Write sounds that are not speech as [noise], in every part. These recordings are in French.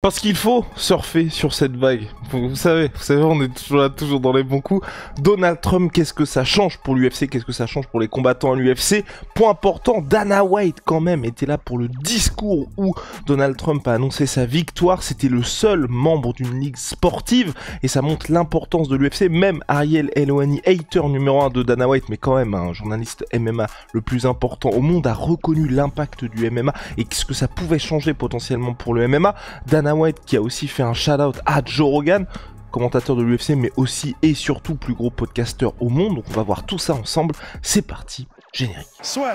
Parce qu'il faut surfer sur cette vague. Vous savez, on est toujours toujours dans les bons coups. Donald Trump, qu'est-ce que ça change pour l'UFC Qu'est-ce que ça change pour les combattants à l'UFC Point important, Dana White quand même était là pour le discours où Donald Trump a annoncé sa victoire. C'était le seul membre d'une ligue sportive et ça montre l'importance de l'UFC. Même Ariel Helwani, hater numéro 1 de Dana White, mais quand même un journaliste MMA le plus important au monde, a reconnu l'impact du MMA et ce que ça pouvait changer potentiellement pour le MMA. Dana White qui a aussi fait un shout-out à Joe Rogan, commentateur de l'UFC, mais aussi et surtout plus gros podcasteur au monde. Donc on va voir tout ça ensemble. C'est parti, générique. Soit.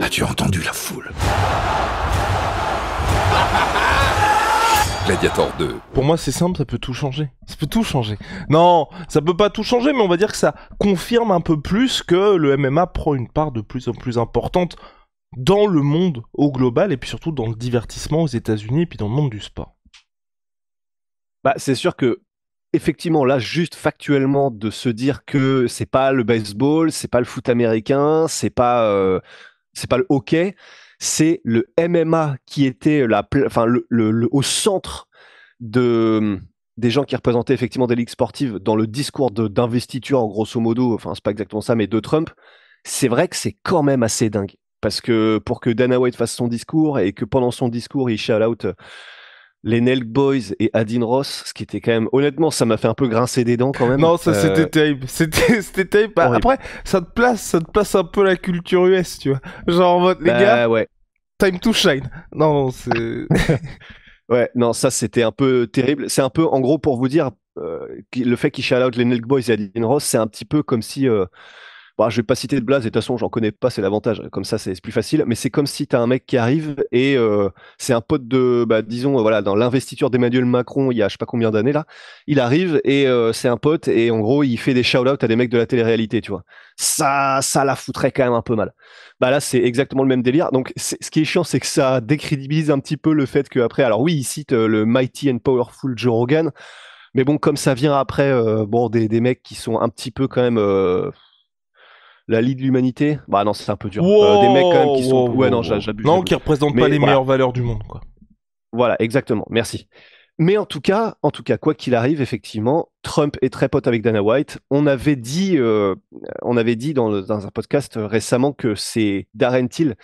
As-tu entendu la foule Gladiator 2. Pour moi, c'est simple, ça peut tout changer. Ça peut tout changer. Non, ça peut pas tout changer, mais on va dire que ça confirme un peu plus que le MMA prend une part de plus en plus importante dans le monde au global et puis surtout dans le divertissement aux États-Unis et puis dans le monde du sport bah, C'est sûr que effectivement, là, juste factuellement, de se dire que c'est pas le baseball, c'est pas le foot américain, c'est pas, euh, c'est pas le hockey, c'est le MMA qui était la, le, au centre de, des gens qui représentaient effectivement des ligues sportives dans le discours d'investiture, en grosso modo, enfin, c'est pas exactement ça, mais de Trump. C'est vrai que c'est quand même assez dingue parce que pour que Dana White fasse son discours et que pendant son discours, il shout out euh, les Nelk Boys et Adin Ross, ce qui était quand même, honnêtement, ça m'a fait un peu grincer des dents quand même. Non, ça c'était euh, terrible. C'était, [laughs] terrible. Bah, après, ça te place, ça te place un peu la culture US, tu vois. Genre en mode les bah, gars, ouais. time to shine. Non, non, c'est. [laughs] [laughs] ouais, non, ça c'était un peu terrible. C'est un peu, en gros, pour vous dire, euh, le fait qu'il shout out les Nelk Boys et Adin Ross, c'est un petit peu comme si bah, je vais pas citer de blase, de toute façon, j'en connais pas, c'est l'avantage. Comme ça, c'est plus facile. Mais c'est comme si tu as un mec qui arrive et euh, c'est un pote de, bah, disons, euh, voilà, dans l'investiture d'Emmanuel Macron il y a je sais pas combien d'années là. Il arrive et euh, c'est un pote et en gros, il fait des shout outs à des mecs de la télé-réalité, tu vois. Ça, ça la foutrait quand même un peu mal. Bah là, c'est exactement le même délire. Donc, ce qui est chiant, c'est que ça décrédibilise un petit peu le fait que après, alors oui, il cite le Mighty and Powerful Joe Rogan. Mais bon, comme ça vient après, bon, des, des, mecs qui sont un petit peu quand même, euh, la Ligue de l'Humanité. Bah non, c'est un peu dur. Euh, des mecs quand même qui sont. ouais, non, qui représentent pas les meilleures valeurs du monde, Voilà, exactement. Merci. Mais en tout cas, en tout cas, quoi qu'il arrive, effectivement, Trump est très pote avec Dana White. On avait dit, euh, on avait dit dans, un podcast euh, récemment que c'est Darren Till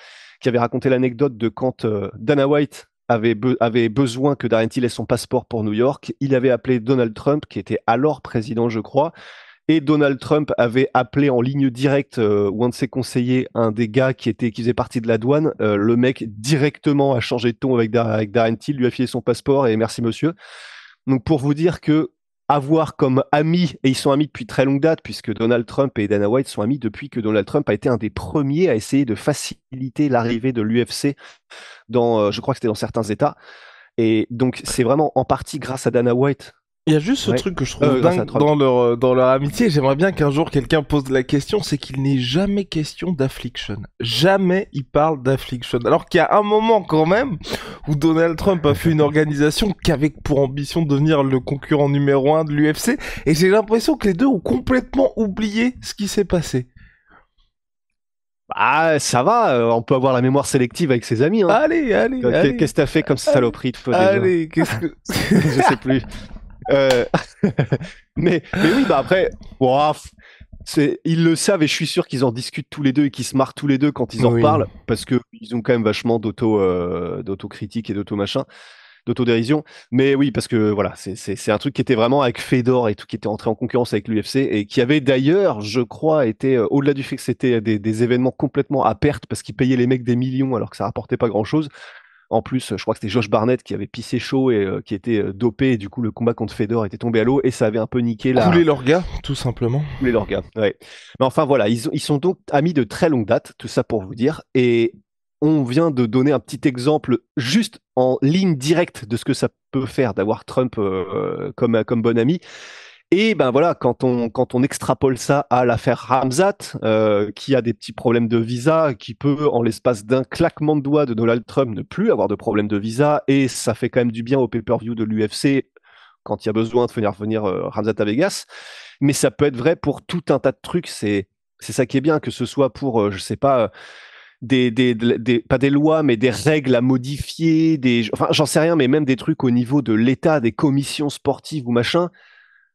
qui avait raconté l'anecdote de quand Dana White avait, avait, besoin que Darren Till ait son passeport pour New York. Il avait appelé Donald Trump, qui était alors président, je crois, et Donald Trump avait appelé en ligne directe euh, ou un de ses conseillers, un des gars qui était qui faisait partie de la douane. Euh, le mec directement a changé de ton avec, Darren Till, lui a filé son passeport et merci monsieur. Donc pour vous dire que avoir comme ami et ils sont amis depuis très longue date, puisque Donald Trump et Dana White sont amis depuis que Donald Trump a été un des premiers à essayer de faciliter l'arrivée de l'UFC dans, euh, je crois que c'était dans certains États. Et donc c'est vraiment en partie grâce à Dana White il y a juste ce truc que je trouve euh, dingue dans leur, euh, dans leur amitié, j'aimerais bien qu'un jour quelqu'un pose la question, c'est qu'il n'est jamais question d'affliction. Jamais il parle d'affliction. Alors qu'il y a un moment quand même où Donald Trump a fait une organisation qu'avec pour ambition de devenir le concurrent numéro un de l'UFC, et j'ai l'impression que les deux ont complètement oublié ce qui s'est passé. Ah, ça va, euh, on peut avoir la mémoire sélective avec ses amis. Hein. Allez, allez. Qu'est-ce que t'as fait comme saloperie de feu Allez, qu'est-ce que. [laughs] Je sais plus. Euh, [laughs] mais, oui, bah après, ils le savent et je suis sûr qu'ils en discutent tous les deux et qu'ils se marrent tous les deux quand ils en parlent parce qu'ils ont quand même vachement d'auto, euh, et d'auto-machin d'autodérision. Mais oui, parce que voilà, c'est un truc qui était vraiment avec Fedor et tout, qui était entré en concurrence avec l'UFC et qui avait d'ailleurs, je crois, été euh, au-delà du fait que c'était des, des, événements complètement à perte parce qu'ils payaient les mecs des millions alors que ça rapportait pas grand-chose. En plus, je crois que c'était Josh Barnett qui avait pissé chaud et euh, qui était euh, dopé. Et du coup, le combat contre Fedor était tombé à l'eau et ça avait un peu niqué la. les lorgas tout simplement. les lorgas ouais. Mais enfin, voilà, ils, sont donc amis de très longue date, tout ça pour vous dire. Et on vient de donner un petit exemple juste en ligne directe de ce que ça peut faire d'avoir Trump euh, comme, comme bon ami. Et ben voilà, quand on, extrapole ça à l'affaire Ramzat, euh, qui a des petits problèmes de visa, qui peut, en l'espace d'un claquement de doigts de Donald Trump, ne plus avoir de problème de visa, et ça fait quand même du bien au pay-per-view de l'UFC quand il y a besoin de venir venir euh, Ramzat à Vegas. Mais ça peut être vrai pour tout un tas de trucs. C'est c'est ça qui est bien, que ce soit pour, je euh, je sais pas, pas des lois, mais des règles à modifier, des, enfin, j'en sais rien, mais même des trucs au niveau de l'État, des commissions sportives ou machin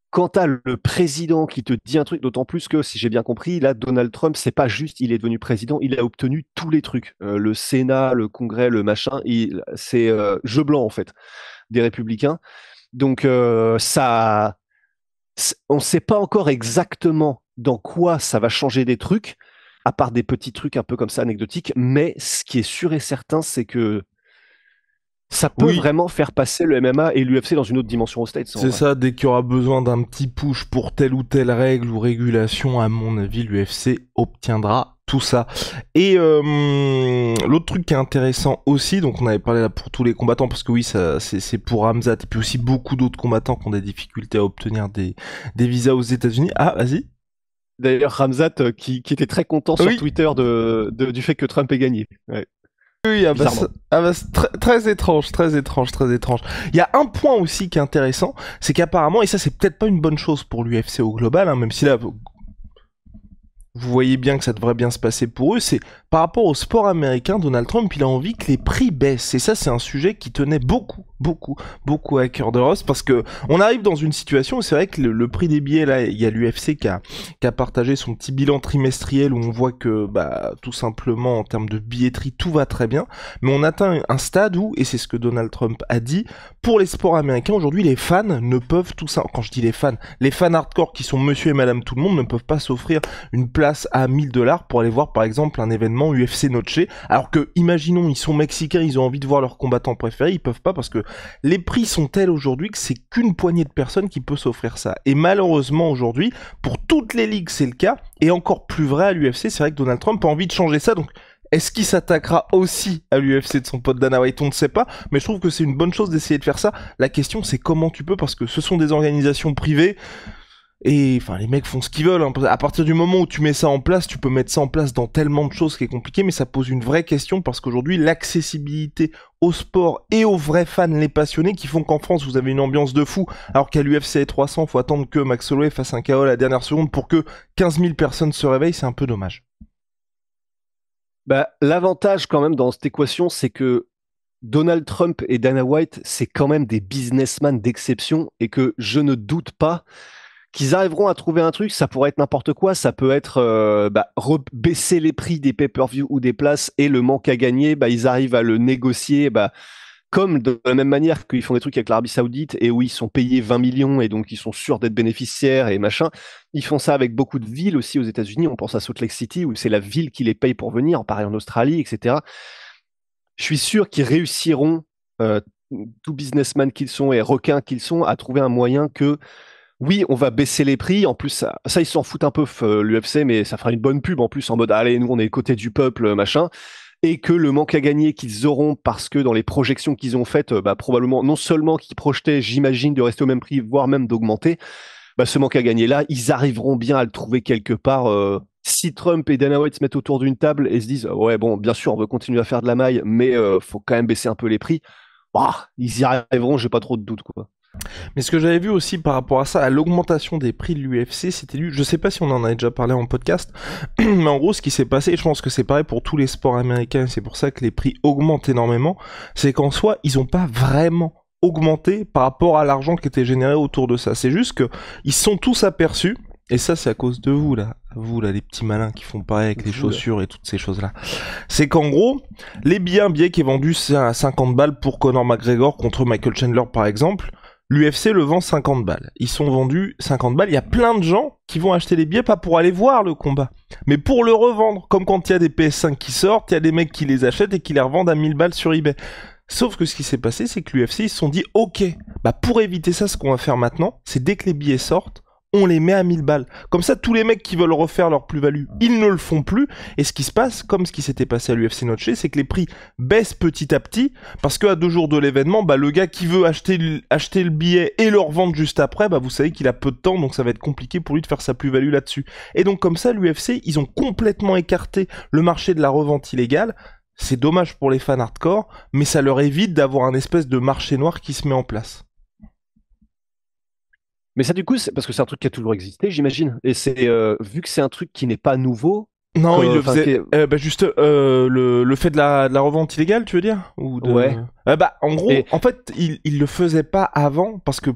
Quant à le président qui te dit un truc, d'autant plus que, si j'ai bien compris, là, Donald Trump, c'est pas juste, il est devenu président, il a obtenu tous les trucs. Euh, le Sénat, le Congrès, le machin, c'est euh, jeu blanc, en fait, des républicains. Donc, euh, ça. On ne sait pas encore exactement dans quoi ça va changer des trucs, à part des petits trucs un peu comme ça anecdotiques, mais ce qui est sûr et certain, c'est que ça peut vraiment faire passer le MMA et l'UFC dans une autre dimension au States. C'est ça, dès qu'il y aura besoin d'un petit push pour telle ou telle règle ou régulation, à mon avis, l'UFC obtiendra tout ça. Et euh, l'autre truc qui est intéressant aussi, donc on avait parlé là pour tous les combattants, parce que oui, c'est pour Ramzat, et puis aussi beaucoup d'autres combattants qui ont des difficultés à obtenir des, visas aux États-Unis. Ah, vas-y. D'ailleurs, Ramzat euh, qui, était très content sur Twitter du fait que Trump ait gagné. Ouais oui, ah, bah, ah, bah, très, étrange, très étrange, très étrange. Il y a un point aussi qui est intéressant, c'est qu'apparemment, et ça c'est peut-être pas une bonne chose pour l'UFC au global, hein, même si là vous voyez bien que ça devrait bien se passer pour eux, c'est par rapport au sport américain, Donald Trump, il a envie que les prix baissent. Et ça, c'est un sujet qui tenait beaucoup beaucoup, beaucoup à cœur de rose parce que on arrive dans une situation où c'est vrai que le, prix des billets là, il y a l'UFC qui a, partagé son petit bilan trimestriel où on voit que bah tout simplement en termes de billetterie tout va très bien, mais on atteint un stade où et c'est ce que Donald Trump a dit pour les sports américains aujourd'hui les fans ne peuvent tout ça quand je dis les fans, les fans hardcore qui sont Monsieur et Madame tout le monde ne peuvent pas s'offrir une place à 1000 dollars pour aller voir par exemple un événement UFC Noche alors que imaginons ils sont mexicains ils ont envie de voir leur combattant préféré ils peuvent pas parce que les prix sont tels aujourd'hui que c'est qu'une poignée de personnes qui peut s'offrir ça. Et malheureusement aujourd'hui, pour toutes les ligues, c'est le cas, et encore plus vrai à l'UFC, c'est vrai que Donald Trump a envie de changer ça, donc est-ce qu'il s'attaquera aussi à l'UFC de son pote Dana White On ne sait pas, mais je trouve que c'est une bonne chose d'essayer de faire ça. La question c'est comment tu peux, parce que ce sont des organisations privées. Et enfin, les mecs font ce qu'ils veulent. Hein. À partir du moment où tu mets ça en place, tu peux mettre ça en place dans tellement de choses qui est compliqué, mais ça pose une vraie question parce qu'aujourd'hui, l'accessibilité au sport et aux vrais fans, les passionnés, qui font qu'en France, vous avez une ambiance de fou, alors qu'à l'UFC 300, faut attendre que Max Holloway fasse un KO à la dernière seconde pour que 15 000 personnes se réveillent, c'est un peu dommage. Bah, l'avantage quand même dans cette équation, c'est que Donald Trump et Dana White, c'est quand même des businessmen d'exception et que je ne doute pas qu'ils arriveront à trouver un truc, ça pourrait être n'importe quoi, ça peut être euh, bah, baisser les prix des pay-per-view ou des places et le manque à gagner, bah, ils arrivent à le négocier. Bah, comme de la même manière qu'ils font des trucs avec l'Arabie Saoudite et où ils sont payés 20 millions et donc ils sont sûrs d'être bénéficiaires et machin, ils font ça avec beaucoup de villes aussi aux États-Unis. On pense à Salt Lake City où c'est la ville qui les paye pour venir, pareil en Australie, etc. Je suis sûr qu'ils réussiront, euh, tout businessman qu'ils sont et requins qu'ils sont, à trouver un moyen que oui, on va baisser les prix. En plus, ça, ils s'en foutent un peu euh, l'UFC, mais ça fera une bonne pub en plus en mode allez, nous on est côté du peuple, euh, machin. Et que le manque à gagner qu'ils auront parce que dans les projections qu'ils ont faites, euh, bah, probablement non seulement qu'ils projetaient, j'imagine, de rester au même prix, voire même d'augmenter, bah, ce manque à gagner là, ils arriveront bien à le trouver quelque part. si Trump et Dana White se mettent autour d'une table et se disent ah ouais bon bien sûr on veut continuer à faire de la maille mais faut quand même baisser un peu les prix bah, ils y arriveront j'ai pas trop de doute quoi mais ce que j'avais vu aussi par rapport à ça, à l'augmentation des prix de l'UFC, c'était du... Je sais pas si on en a déjà parlé en podcast, [clears throat] mais en gros, ce qui s'est passé, je pense que c'est pareil pour tous les sports américains, c'est pour ça que les prix augmentent énormément, c'est qu'en soi, ils ont pas vraiment augmenté par rapport à l'argent qui était généré autour de ça. C'est juste que ils sont tous aperçus, et ça, c'est à cause de vous, là. Vous, là, les petits malins qui font pareil avec les chaussures et toutes ces choses-là. C'est qu'en gros, les billets, un qui est vendu à 50 balles pour Conor McGregor contre Michael Chandler, par exemple, L'UFC le vend 50 balles. Ils sont vendus 50 balles. Il y a plein de gens qui vont acheter les billets pas pour aller voir le combat, mais pour le revendre. Comme quand il y a des PS5 qui sortent, il y a des mecs qui les achètent et qui les revendent à 1000 balles sur eBay. Sauf que ce qui s'est passé, c'est que l'UFC, ils se sont dit, ok, bah pour éviter ça, ce qu'on va faire maintenant, c'est dès que les billets sortent, on les met à 1000 balles. Comme ça, tous les mecs qui veulent refaire leur plus-value, ah. ils ne le font plus. Et ce qui se passe, comme ce qui s'était passé à l'UFC Noche, c'est que les prix baissent petit à petit, parce qu'à deux jours de l'événement, bah, le gars qui veut acheter, acheter le billet et le revendre juste après, bah, vous savez qu'il a peu de temps, donc ça va être compliqué pour lui de faire sa plus-value là-dessus. Et donc comme ça, l'UFC, ils ont complètement écarté le marché de la revente illégale. C'est dommage pour les fans hardcore, mais ça leur évite d'avoir un espèce de marché noir qui se met en place. Mais ça, du coup, c'est parce que c'est un truc qui a toujours existé, j'imagine. Et c'est euh, vu que c'est un truc qui n'est pas nouveau. Non, il le faisait. Euh, bah, juste euh, le, fait de la, de la, revente illégale, tu veux dire Ouais. Ah, bah, en gros, en fait, il, il le faisait pas avant parce que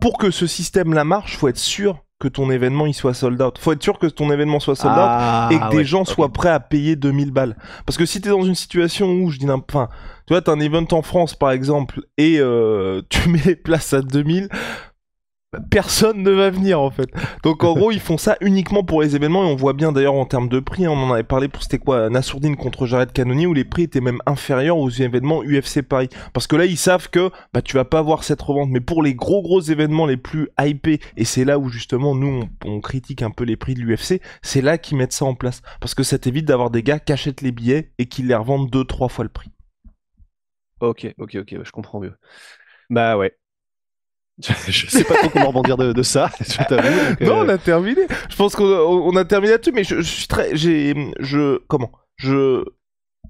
pour que ce système-là marche, faut être sûr que ton événement il soit sold out. Faut être sûr que ton événement soit sold out ah, et que des gens soient prêts à payer 2000 balles. Parce que si t'es dans une situation où je dis enfin, tu vois, t'as un event en France par exemple et [laughs] tu mets les places à 2000, personne ne va venir en fait. Donc en [laughs] gros, ils font ça uniquement pour les événements et on voit bien d'ailleurs en termes de prix, hein, on en avait parlé pour c'était quoi Nassourdine contre Jared Cannonier où les prix étaient même inférieurs aux événements UFC Paris. Parce que là, ils savent que bah tu vas pas avoir cette revente, mais pour les gros gros événements les plus hypés, et c'est là où justement nous on, critique un peu les prix de l'UFC, c'est là qu'ils mettent ça en place. Parce que ça t'évite d'avoir des gars qui achètent les billets et qui les revendent deux trois fois le prix. Ok, ok, ok, je comprends mieux. Bah ouais, [laughs] je sais pas trop comment rebondir de, de ça. [laughs] non, on euh, a terminé. Je pense qu'on a terminé là-dessus, mais je, suis très, j'ai, je, comment, je,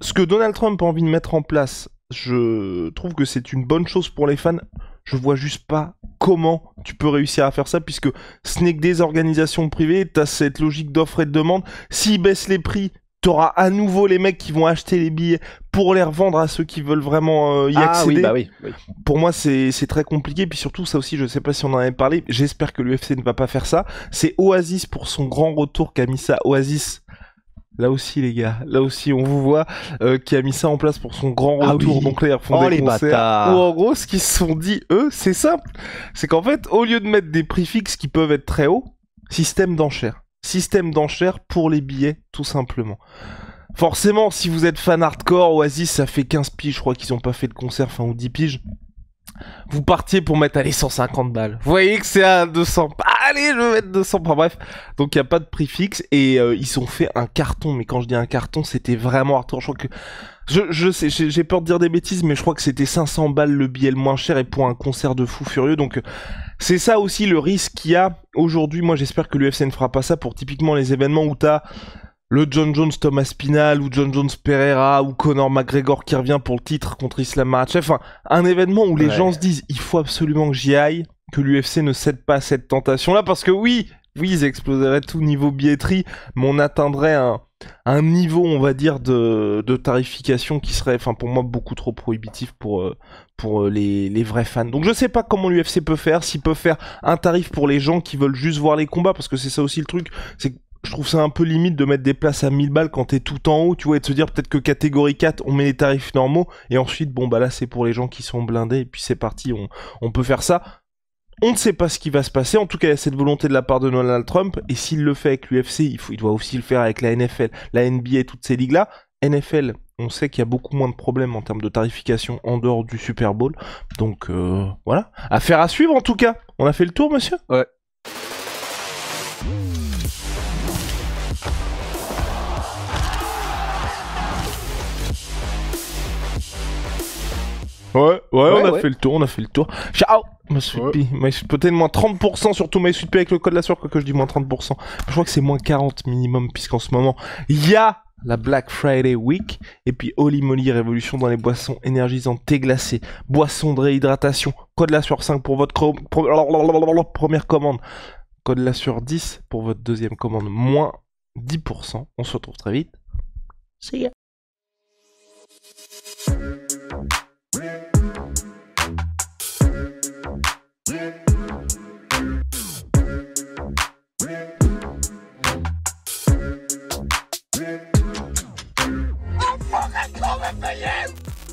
ce que Donald Trump a envie de mettre en place, je trouve que c'est une bonne chose pour les fans. Je vois juste pas comment tu peux réussir à faire ça, puisque ce n'est que des organisations privées, tu as cette logique d'offre et de demande. S'ils baissent les prix, T'auras à nouveau les mecs qui vont acheter les billets pour les revendre à ceux qui veulent vraiment euh, y ah accéder. Bah pour moi, c'est très compliqué. Puis surtout, ça aussi, je sais pas si on en avait parlé. J'espère que l'UFC ne va pas faire ça. C'est Oasis pour son grand retour qui a mis ça. Oasis, là aussi les gars, là aussi on vous voit, euh, qui a mis ça en place pour son grand ah retour. Donc là ils oh, en gros ce qu'ils se sont dit eux, c'est simple, c'est qu'en fait au lieu de mettre des prix fixes qui peuvent être très hauts, système d'enchères système d'enchères pour les billets, tout simplement. Forcément, si vous êtes fan hardcore, Oasis, ça fait 15 piges, je crois qu'ils n'ont pas fait de concert, enfin, ou 10 piges. Vous partiez pour mettre, allez, 150 balles. Vous voyez que c'est à 200. Allez, je vais mettre 200. bref. Donc, il n'y a pas de prix fixe. Et euh, ils ont fait un carton. Mais quand je dis un carton, c'était vraiment hardcore. Je crois que je, je sais, j'ai peur de dire des bêtises, mais je crois que c'était 500 balles le billet le moins cher et pour un concert de fou furieux. Donc euh, c'est ça aussi le risque qu'il y a aujourd'hui. Moi j'espère que l'UFC ne fera pas ça pour typiquement les événements où t'as le John Jones Thomas Pinal ou John Jones Pereira ou Conor McGregor qui revient pour le titre contre Islam Makhachev. Enfin, un événement où les gens se disent il faut absolument que j'y aille, que l'UFC ne cède pas cette tentation-là parce que oui, oui, ils exploseraient tout niveau billetterie, mais on atteindrait un, un niveau, on va dire, de, tarification qui serait, enfin, pour moi, beaucoup trop prohibitif pour, euh, pour euh, les, vrais fans. Donc, je sais pas comment l'UFC peut faire, s'il peut faire un tarif pour les gens qui veulent juste voir les combats, parce que c'est ça aussi le truc, c'est que je trouve ça un peu limite de mettre des places à 1000 balles quand t'es tout en haut, tu vois, et de se dire peut-être que catégorie 4, on met les tarifs normaux, et ensuite, bon, bah là, c'est pour les gens qui sont blindés, et puis c'est parti, on, on peut faire ça. On ne sait pas ce qui va se passer. En tout cas, il y a cette volonté de la part de Donald Trump. Et s'il le fait avec l'UFC, il, doit aussi le faire avec la NFL, la NBA, et toutes ces ligues-là. NFL, on sait qu'il y a beaucoup moins de problèmes en termes de tarification en dehors du Super Bowl. Donc euh, voilà. Affaire à suivre en tout cas. On a fait le tour, monsieur Ouais. Ouais, ouais, on a fait le tour, on a fait le tour. Ciao MySweetPea, ouais. peut-être moins 30% surtout tout MySweetPea avec le code de la sur quoi que je dis moins 30%. Je crois que c'est moins 40 minimum, puisqu'en ce moment, il y a la Black Friday Week, et puis Holy Moly Révolution dans les boissons énergisantes, et glacé, boissons de réhydratation, code la sueur 5 pour votre première commande, code la sur 10 pour votre deuxième commande, moins 10%. On se retrouve très vite. See ya I'm fucking coming for you!